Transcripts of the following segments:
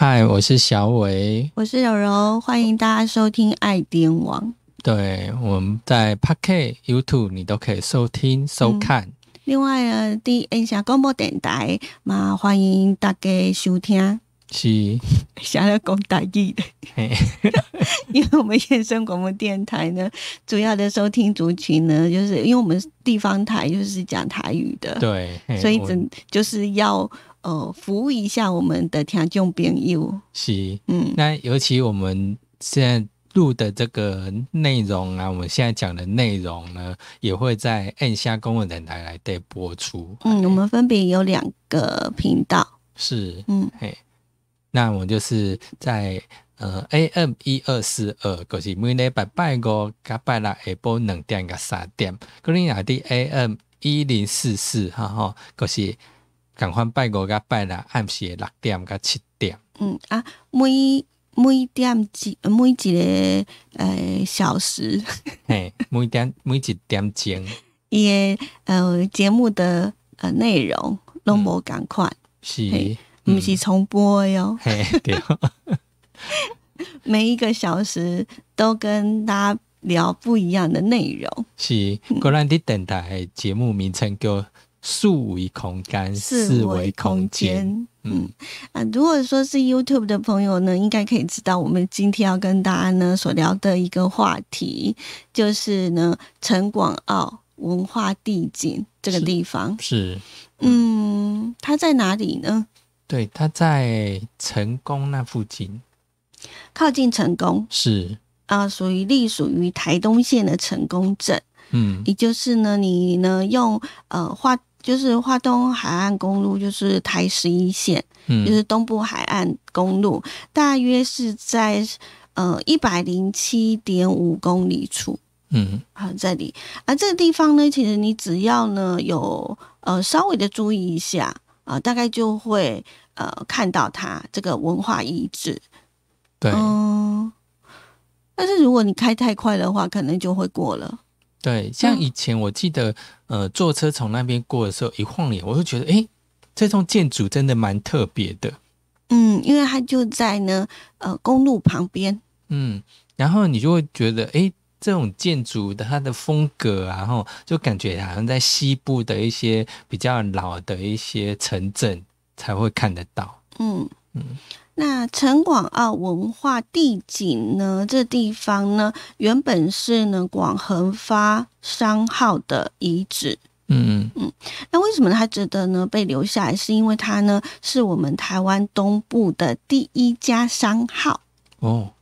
嗨，我是小伟，我是柔柔，欢迎大家收听爱癫王》。对，我们在 Park、YouTube 你都可以收听收看。另外呢，第无线广播电台嘛，欢迎大家收听。是，想要讲台语的，因为我们延伸广播电台呢，主要的收听族群呢，就是因为我们地方台就是讲台语的，对，所以真就是要。哦，服务一下我们的听众朋友。是，嗯，那尤其我们现在录的这个内容啊，我们现在讲的内容呢，也会在按下公共电台来对播出。嗯，我们分别有两个频道。是，嗯，哎，那我就是在呃，AM 一二四二，可是每礼拜拜五加拜啦，下播两点个三点，格林雅的 AM 一零四四，哈哈，可是。赶快拜五甲拜六，暗时六点甲七点。嗯啊，每每点几，每一个呃小时。嘿，每点每一点钟，伊诶呃，节目的呃内容，拢无赶快。是，毋是重播哟。嘿，对。每一个小时都跟大家聊不一样的内容。是，果然的电台节目名称叫。四维空间，嗯啊，如果说是 YouTube 的朋友呢，应该可以知道我们今天要跟大家呢所聊的一个话题，就是呢，陈广澳文化地景这个地方是，嗯，它在哪里呢？对，它在成功那附近，靠近成功，是啊，属于隶属于台东县的成功镇，嗯，也就是呢，你呢用呃画。就是花东海岸公路，就是台十一线，嗯，就是东部海岸公路，大约是在呃一百零七点五公里处，嗯，啊这里，啊，这个地方呢，其实你只要呢有呃稍微的注意一下啊，大概就会呃看到它这个文化遗址，对，嗯，但是如果你开太快的话，可能就会过了。对，像以前我记得，呃，坐车从那边过的时候，一晃眼，我就觉得，哎，这栋建筑真的蛮特别的。嗯，因为它就在呢，呃，公路旁边。嗯，然后你就会觉得，哎，这种建筑的它的风格啊，然后就感觉好像在西部的一些比较老的一些城镇才会看得到。嗯嗯。那陈广澳文化地景呢？这地方呢，原本是呢广恒发商号的遗址。嗯嗯那为什么它值得呢？被留下来是因为它呢是我们台湾东部的第一家商号。哦，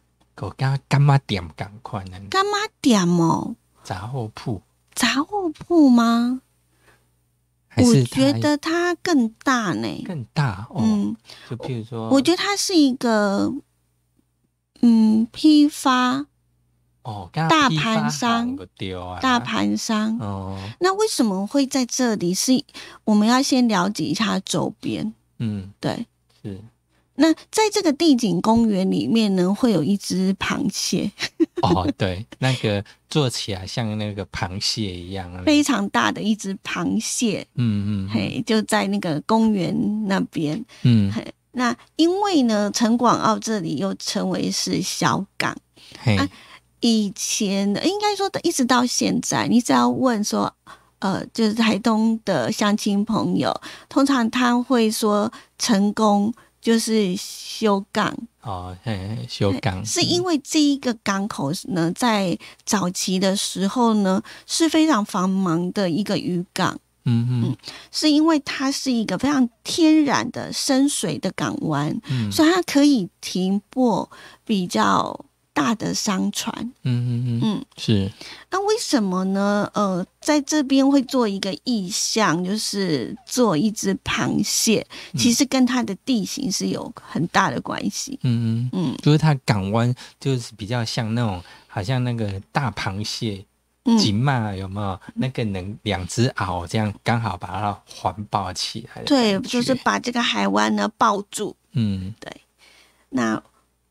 干妈店，赶快呢？干妈店哦？杂货铺？杂货铺吗？我觉得它更大呢，更大哦。嗯，就譬如说，我觉得它是一个嗯批发哦大盘商，大盘商哦。那为什么会在这里？是我们要先了解一下周边。嗯，对，是。那在这个地景公园里面呢，会有一只螃蟹。哦，对，那个做起来像那个螃蟹一样 非常大的一只螃蟹。嗯嗯，嘿，就在那个公园那边。嗯，嘿，那因为呢，陈广澳这里又称为是小港。嘿，以前应该说一直到现在，你只要问说，呃，就是台东的相亲朋友，通常他会说成功。就是修港哦，嘿嘿，修港是因为这一个港口呢，在早期的时候呢，是非常繁忙的一个渔港。嗯嗯，是因为它是一个非常天然的深水的港湾，嗯，所以它可以停泊比较。大的商船，嗯嗯嗯是。那为什么呢？呃，在这边会做一个意象，就是做一只螃蟹，其实跟它的地形是有很大的关系。嗯嗯嗯，就是它港湾就是比较像那种，好像那个大螃蟹，紧嘛有没有？那个能两只螯这样刚好把它环抱起来。对，就是把这个海湾呢抱住。嗯，对。那。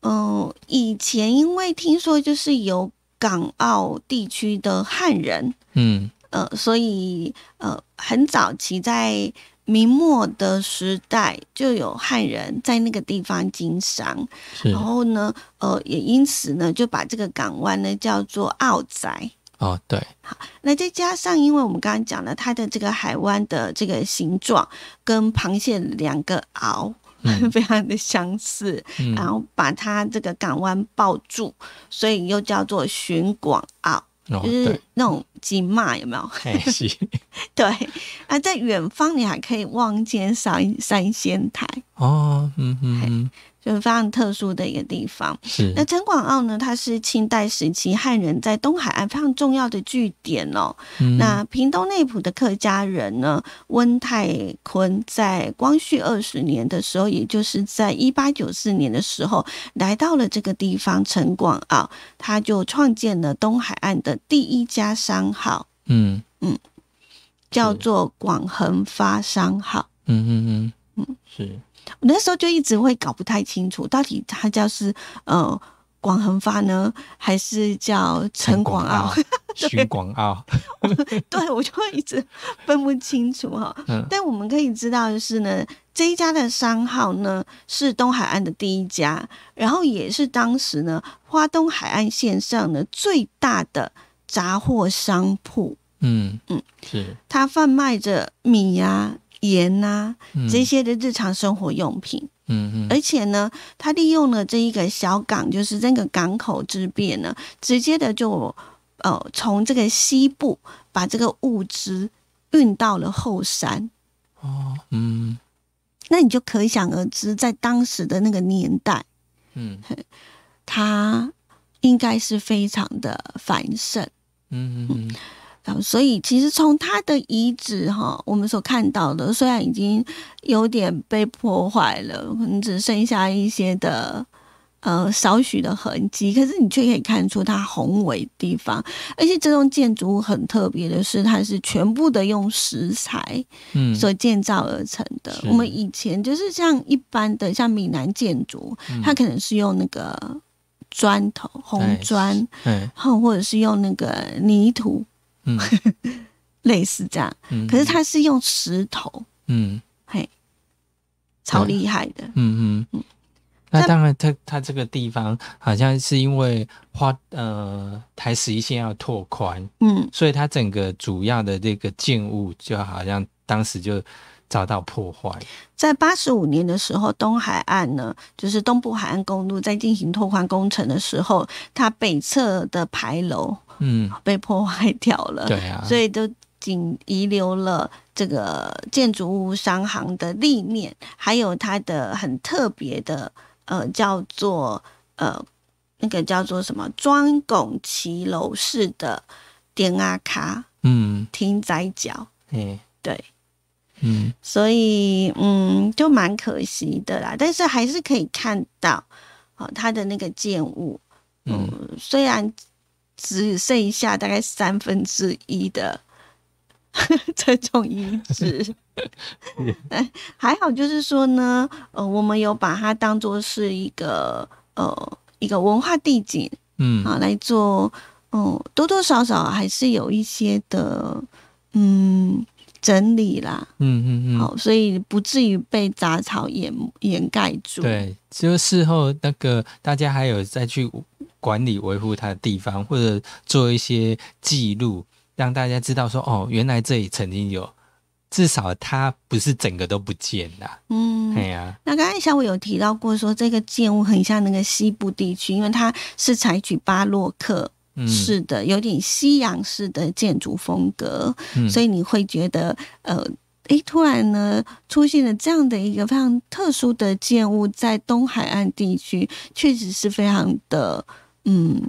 嗯，以前因为听说就是有港澳地区的汉人，嗯呃，所以呃很早期在明末的时代就有汉人在那个地方经商，然后呢呃也因此呢就把这个港湾呢叫做澳仔。哦，对。好，那再加上因为我们刚刚讲了它的这个海湾的这个形状跟螃蟹两个鳌。非常的相似，然后把它这个港湾抱住，所以又叫做寻广澳，就是那种金马有没有？对，啊，在远方你还可以望见三三仙台哦，嗯嗯，就是非常特殊的一个地方。是。那陈广澳呢？他是清代时期汉人在东海岸非常重要的据点哦。那屏东内埔的客家人呢？温泰坤在光绪二十年的时候，也就是在一八九四年的时候，来到了这个地方。陈广澳他就创建了东海岸的第一家商号。嗯嗯，叫做广恒发商号。嗯嗯嗯嗯，是。我那时候就一直会搞不太清楚，到底他叫是呃广恒发呢，还是叫陈广澳？徐广澳，对我就一直分不清楚哈。但我们可以知道的是呢，这一家的商号呢是东海岸的第一家，然后也是当时呢花东海岸线上的最大的杂货商铺。嗯嗯，是。他贩卖着米呀。盐呐，这些的日常生活用品，嗯嗯，而且呢，他利用了这一个小港，就是这个港口之便呢，直接的就呃从这个西部把这个物资运到了后山，哦，嗯，那你就可想而知，在当时的那个年代，嗯，他应该是非常的繁盛，嗯嗯嗯。所以其实从它的遗址哈，我们所看到的虽然已经有点被破坏了，可能只剩下一些的呃少许的痕迹，可是你却可以看出它宏伟地方。而且这栋建筑物很特别的是，它是全部的用石材所建造而成的。我们以前就是像一般的像闽南建筑，它可能是用那个砖头红砖，嗯，然后或者是用那个泥土。类似这样，可是它是用石头，嗯，嘿，超厉害的，嗯嗯嗯。那当然，它它这个地方好像是因为花呃台十一线要拓宽，嗯，所以它整个主要的这个建物就好像当时就遭到破坏。在八十五年的时候，东海岸呢，就是东部海岸公路在进行拓宽工程的时候，它北侧的牌楼。嗯，被破坏掉了。对啊，所以都仅遗留了这个建筑物商行的立面，还有它的很特别的，呃，叫做呃，那个叫做什么砖拱旗楼式的点阿卡，嗯，亭仔角，嗯，对，嗯，所以嗯，就蛮可惜的啦。但是还是可以看到，啊，它的那个建物，嗯，虽然。只剩下大概三分之一的 这种遗址，还好，就是说呢，呃，我们有把它当做是一个呃一个文化地景，嗯，啊，来做，多多少少还是有一些的，嗯。整理啦，嗯嗯嗯，好，所以不至于被杂草掩掩盖住。对，就事后那个大家还有再去管理维护它的地方，或者做一些记录，让大家知道说，哦，原来这里曾经有，至少它不是整个都不见啦。嗯，哎呀。那刚才小伟有提到过说，这个建物很像那个西部地区，因为它是采取巴洛克。是的，有点西洋式的建筑风格，所以你会觉得，呃，诶，突然呢出现了这样的一个非常特殊的建物，在东海岸地区确实是非常的，嗯，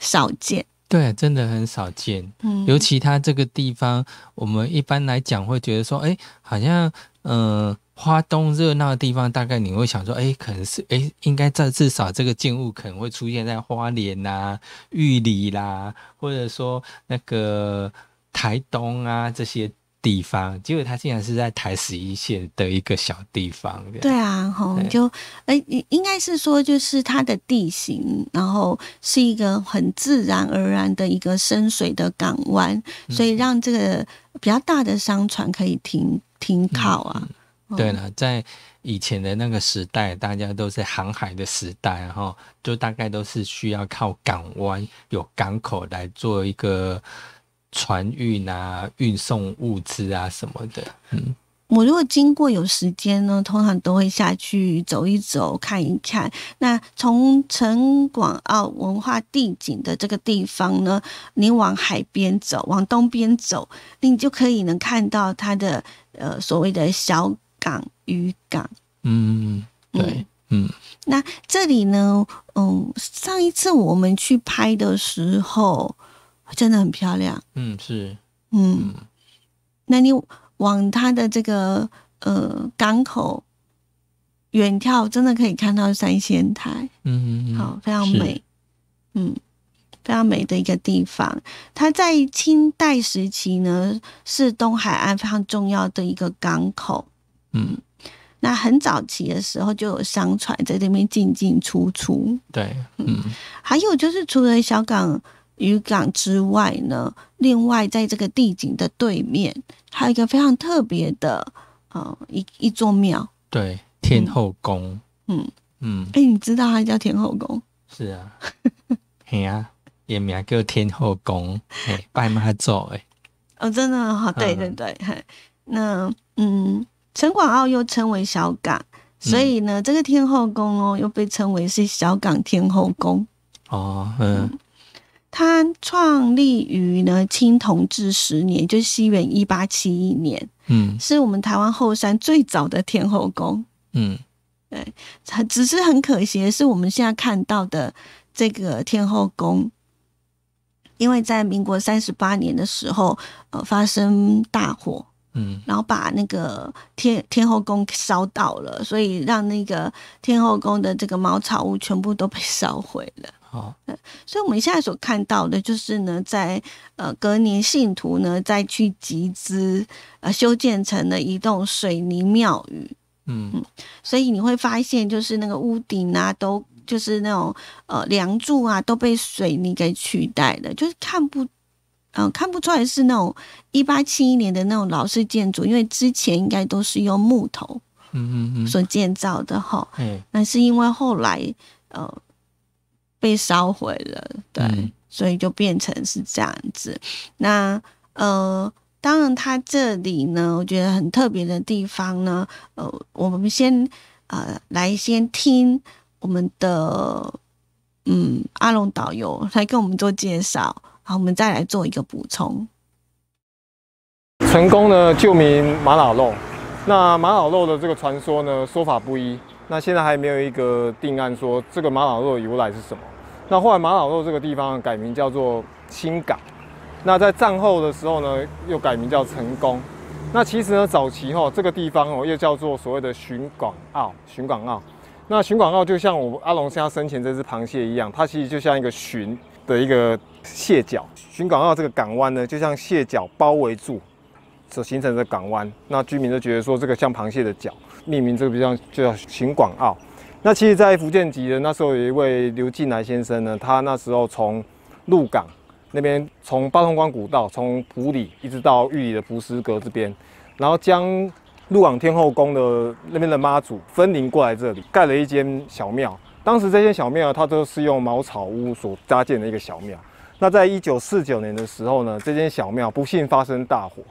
少见。对，真的很少见。嗯，尤其它这个地方，我们一般来讲会觉得说，哎，好像，嗯。花东热闹的地方，大概你会想说，哎，可能是哎，应该在至少这个建物可能会出现在花莲啊、玉里啦，或者说那个台东啊这些地方。结果它竟然是在台十一线的一个小地方。对啊，吼，就哎，应该是说就是它的地形，然后是一个很自然而然的一个深水的港湾，所以让这个比较大的商船可以停停靠啊。对了，在以前的那个时代，大家都是航海的时代，哈，就大概都是需要靠港湾、有港口来做一个船运啊、运送物资啊什么的。嗯，我如果经过有时间呢，通常都会下去走一走、看一看。那从城广澳文化地景的这个地方呢，你往海边走，往东边走，你就可以能看到它的呃所谓的小。港渔港，嗯，对，嗯，那这里呢，嗯，上一次我们去拍的时候，真的很漂亮，嗯，是，嗯，那你往它的这个呃港口远眺，真的可以看到三仙台，嗯，好，非常美，嗯，非常美的一个地方。它在清代时期呢，是东海岸非常重要的一个港口。嗯，那很早期的时候就有商船在那边进进出出。对，嗯。还有就是，除了小港渔港之外呢，另外在这个地景的对面，还有一个非常特别的，呃，一一座庙。对，天后宫。嗯嗯，哎，你知道它叫天后宫？是啊。嘿啊，也名叫天后宫，拜妈祖哎。哦，真的好，对对对，嘿，那嗯。陈广澳又称为小港，所以呢，这个天后宫哦又被称为是小港天后宫。哦，嗯，它创立于呢清同治十年，就是西元一八七一年。嗯，是我们台湾后山最早的天后宫。嗯，对，只是很可惜，是我们现在看到的这个天后宫，因为在民国三十八年的时候，呃，发生大火。嗯，然后把那个天天后宫烧到了，所以让那个天后宫的这个茅草屋全部都被烧毁了。哦，所以我们现在所看到的就是呢，在呃隔年信徒呢再去集资呃修建成了一栋水泥庙宇。嗯嗯，所以你会发现，就是那个屋顶啊，都就是那种呃梁柱啊，都被水泥给取代了，就是看不。嗯，看不出来是那种一八七一年的那种老式建筑，因为之前应该都是用木头，嗯嗯嗯，所建造的哈。嗯，那是因为后来呃被烧毁了，对，所以就变成是这样子。那呃，当然，它这里呢，我觉得很特别的地方呢，呃，我们先呃来先听我们的嗯阿龙导游来跟我们做介绍。好，我们再来做一个补充。成功呢旧名玛老肉。那玛老肉的这个传说呢说法不一，那现在还没有一个定案说这个玛老肉的由来是什么。那后来玛老肉这个地方改名叫做新港，那在战后的时候呢又改名叫成功。那其实呢早期哦这个地方哦又叫做所谓的巡广澳，巡广澳。那巡广澳就像我们阿龙先生生前这只螃蟹一样，它其实就像一个巡的一个。蟹脚巡港澳这个港湾呢，就像蟹脚包围住所形成的港湾，那居民就觉得说这个像螃蟹的脚，命名这个比较就叫巡港澳。那其实，在福建籍的那时候有一位刘进来先生呢，他那时候从鹿港那边，从八通关古道，从埔里一直到玉里的福斯阁这边，然后将鹿港天后宫的那边的妈祖分灵过来这里，盖了一间小庙。当时这间小庙它都是用茅草屋所搭建的一个小庙。那在一九四九年的时候呢，这间小庙不幸发生大火，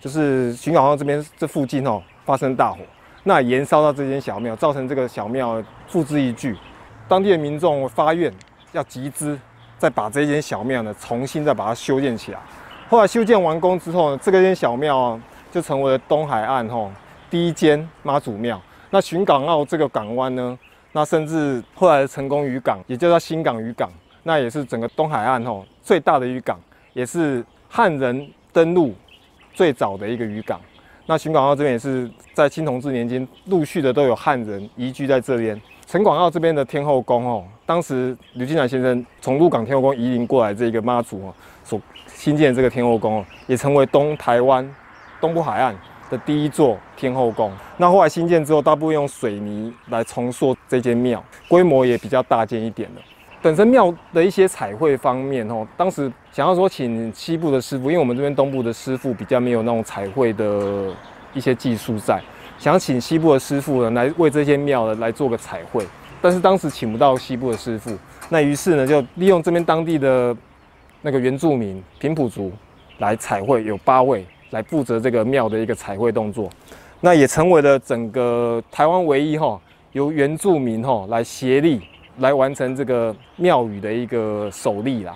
就是巡港澳这边这附近哦发生大火，那燃烧到这间小庙，造成这个小庙付之一炬。当地的民众发愿要集资，再把这间小庙呢重新再把它修建起来。后来修建完工之后呢，这个间小庙啊就成为了东海岸吼第一间妈祖庙。那巡港澳这个港湾呢，那甚至后来的成功渔港，也叫做新港渔港。那也是整个东海岸吼最大的渔港，也是汉人登陆最早的一个渔港。那巡广澳这边也是在清同治年间陆续的都有汉人移居在这边。陈广澳这边的天后宫哦，当时刘金彩先生从鹿港天后宫移灵过来这个妈祖哦，所新建这个天后宫哦，也成为东台湾东部海岸的第一座天后宫。那后来新建之后，大部分用水泥来重塑这间庙，规模也比较大间一点了。本身庙的一些彩绘方面，吼，当时想要说请西部的师傅，因为我们这边东部的师傅比较没有那种彩绘的一些技术在，想请西部的师傅呢来为这些庙呢来做个彩绘，但是当时请不到西部的师傅，那于是呢就利用这边当地的那个原住民平埔族来彩绘，有八位来负责这个庙的一个彩绘动作，那也成为了整个台湾唯一哈由原住民哈来协力。来完成这个庙宇的一个首例啦，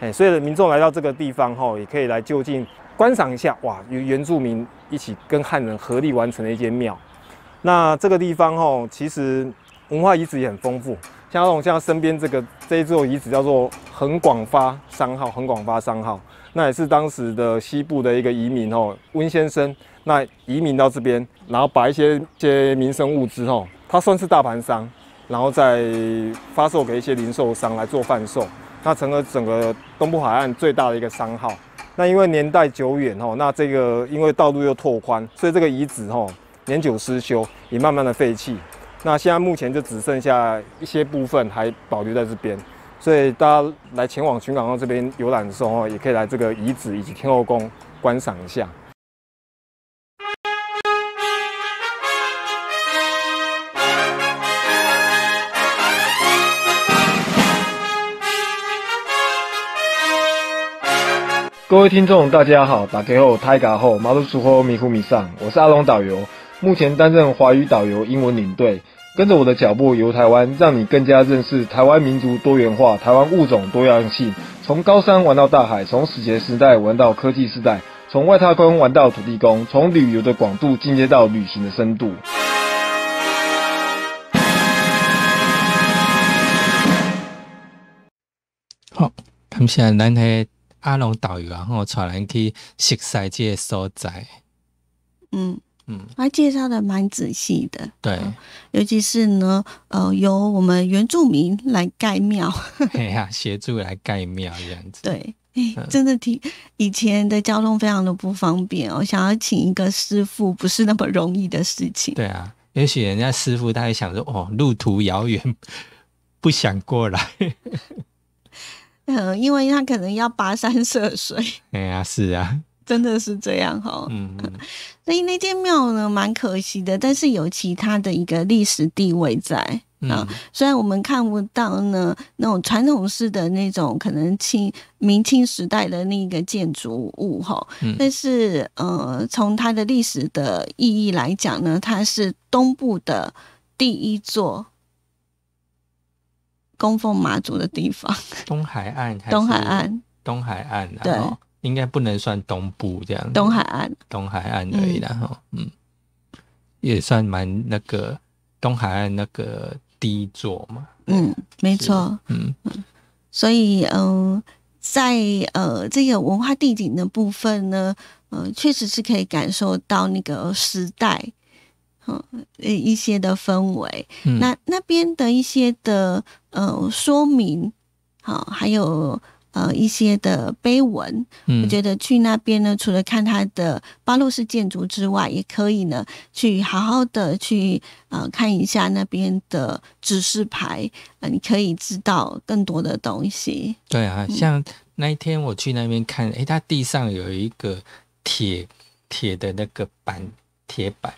哎，所以民众来到这个地方吼，也可以来就近观赏一下，哇，与原住民一起跟汉人合力完成的一间庙。那这个地方吼，其实文化遗址也很丰富，像像身边这个这一座遗址叫做恒广发商号，恒广发商号，那也是当时的西部的一个移民吼，温先生那移民到这边，然后把一些些民生物资吼，他算是大盘商。然后再发售给一些零售商来做贩售，那成了整个东部海岸最大的一个商号。那因为年代久远吼，那这个因为道路又拓宽，所以这个遗址吼年久失修，也慢慢的废弃。那现在目前就只剩下一些部分还保留在这边，所以大家来前往群港澳这边游览的时候，也可以来这个遗址以及天后宫观赏一下。各位听众，大家好！打开后泰嘎后马路出火迷糊迷上，我是阿龙导游，目前担任华语导游、英文领队，跟着我的脚步游台湾，让你更加认识台湾民族多元化、台湾物种多样性。从高山玩到大海，从史前时代玩到科技时代，从外太空玩到土地公，从旅游的广度进阶到旅行的深度。好，他们现在来台。阿龙导游啊，吼，传人去世界这地所在。嗯嗯，还介绍的蛮仔细的。对，尤其是呢，呃，由我们原住民来盖庙，哎 呀，协助来盖庙这样子。对，哎，真的挺以前的交通非常的不方便哦，想要请一个师傅不是那么容易的事情。对啊，也许人家师傅他会想说，哦，路途遥远，不想过来。嗯，因为他可能要跋山涉水。哎呀，是啊，真的是这样哈。嗯，所以那间庙呢，蛮可惜的，但是有其他的一个历史地位在啊。虽然我们看不到呢那种传统式的那种可能清明清时代的那个建筑物哈，但是呃，从它的历史的意义来讲呢，它是东部的第一座。供奉妈祖的地方，东海岸，东海岸，东海岸，对，应该不能算东部这样。东海岸，东海岸，而已，然后，嗯，也算蛮那个东海岸那个第一座嘛，嗯，没错，嗯，所以，嗯，在呃这个文化地景的部分呢，呃，确实是可以感受到那个时代。嗯，一些的氛围，那那边的一些的呃说明，好，还有呃一些的碑文，嗯，我觉得去那边呢，除了看它的巴洛式建筑之外，也可以呢去好好的去啊看一下那边的指示牌，啊，你可以知道更多的东西。对啊，像那一天我去那边看，哎，它地上有一个铁铁的那个板铁板。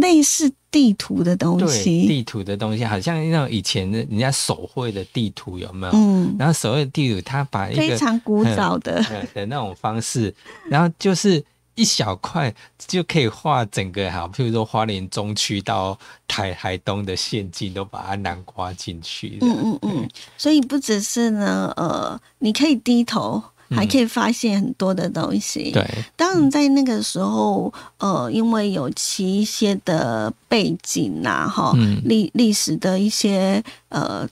类似地图的东西，地图的东西，好像那种以前的，人家手绘的地图有没有？嗯，然后手绘地图，他把一个非常古早的 的那种方式，然后就是一小块就可以画整个，好，譬如说花莲中区到台海东的县境，都把它南瓜进去嗯嗯嗯，所以不只是呢，呃，你可以低头。还可以发现很多的东西。对，当然在那个时候，呃，因为有其一些的背景呐，哈，历历史的一些呃，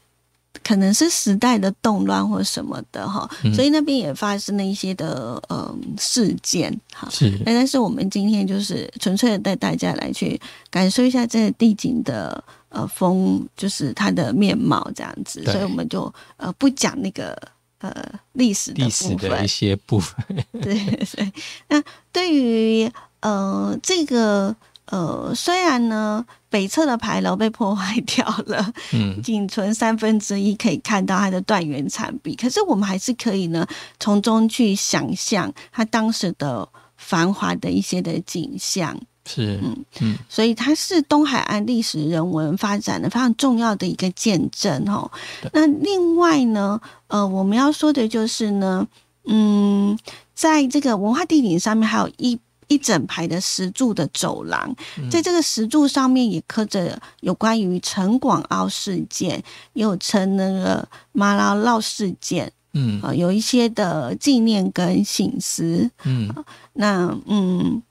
可能是时代的动乱或什么的哈，所以那边也发生了一些的呃事件哈。是，哎，但是我们今天就是纯粹的带大家来去感受一下这个地景的呃风，就是它的面貌这样子，所以我们就呃不讲那个。呃，历史的历史的一些部分，对 对。那对于呃这个呃，虽然呢北侧的牌楼被破坏 掉了，嗯，仅存三分之一可以看到它的断垣残壁，可是我们还是可以呢从中去想象它当时的繁华的一些的景象。是，嗯嗯，所以它是东海岸历史人文发展的非常重要的一个见证哦。那另外呢，呃，我们要说的就是呢，嗯，在这个文化地理上面，还有一一整排的石柱的走廊，在这个石柱上面也刻着有关于陈广澳事件，又称那个马拉闹事件，嗯啊，有一些的纪念跟醒思，嗯，那嗯。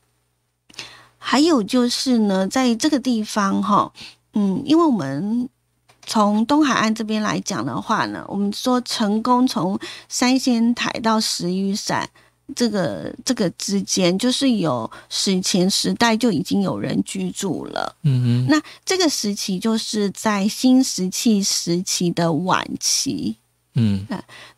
还有就是呢，在这个地方哈，嗯，因为我们从东海岸这边来讲的话呢，我们说成功从三仙台到石鱼山这个这个之间，就是有史前时代就已经有人居住了，嗯哼。那这个时期就是在新石器时期的晚期，嗯，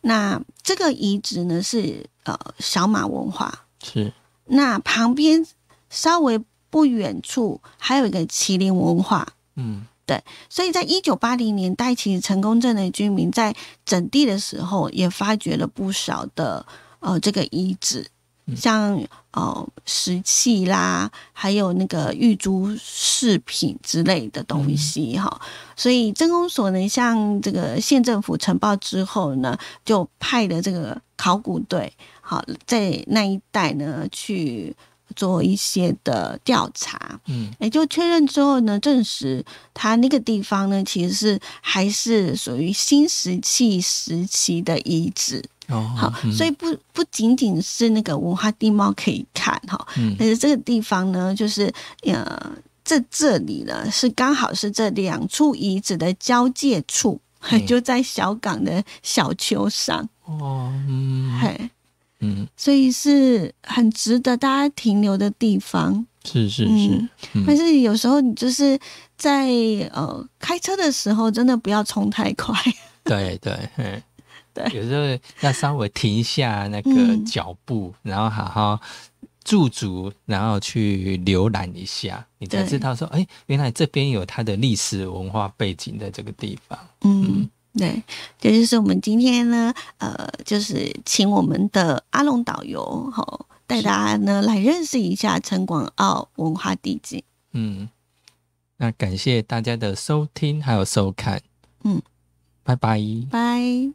那这个遗址呢是呃小马文化，是。那旁边稍微。不远处还有一个麒麟文化，嗯，对，所以在一九八零年代，其实成功镇的居民在整地的时候，也发掘了不少的呃这个遗址，像呃石器啦，还有那个玉珠饰品之类的东西哈。所以，真公所呢，向这个县政府呈报之后呢，就派了这个考古队，好，在那一带呢去。做一些的调查，嗯，也就确认之后呢，证实他那个地方呢，其实是还是属于新石器时期的遗址。哦，好，所以不不仅仅是那个文化地貌可以看哈，但是这个地方呢，就是呃，在这里呢，是刚好是这两处遗址的交界处，就在小港的小丘上。哦，嗯，嘿。嗯，所以是很值得大家停留的地方。是是是，但是有时候你就是在呃开车的时候，真的不要冲太快。对对 对，有时候要稍微停一下那个脚步，然后好好驻足，然后去浏览一下，你才知道说，哎，原来这边有它的历史文化背景在这个地方。嗯。对，这就是我们今天呢，呃，就是请我们的阿龙导游，哈，带大家呢来认识一下陈广澳文化地景。嗯，那感谢大家的收听还有收看。嗯，拜拜，拜。